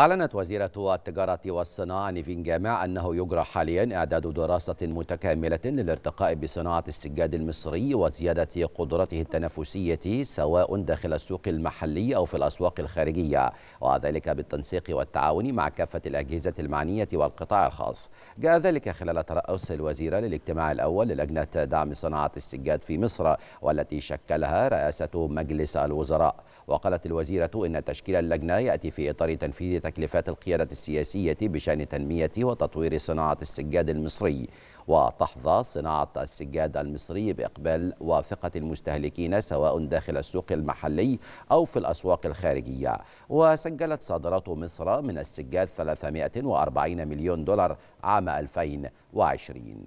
أعلنت وزيرة التجارة والصناعة نيفين جامع أنه يجرى حاليا إعداد دراسة متكاملة للارتقاء بصناعة السجاد المصري وزيادة قدرته التنافسية سواء داخل السوق المحلي أو في الأسواق الخارجية وذلك بالتنسيق والتعاون مع كافة الأجهزة المعنية والقطاع الخاص جاء ذلك خلال ترأس الوزيرة للاجتماع الأول للجنة دعم صناعة السجاد في مصر والتي شكلها رئاسة مجلس الوزراء وقالت الوزيرة إن تشكيل اللجنة يأتي في إطار تنفيذ تكليفات القيادة السياسية بشأن تنمية وتطوير صناعة السجاد المصري وتحظى صناعة السجاد المصري بإقبال وثقة المستهلكين سواء داخل السوق المحلي أو في الأسواق الخارجية وسجلت صادرات مصر من السجاد 340 مليون دولار عام 2020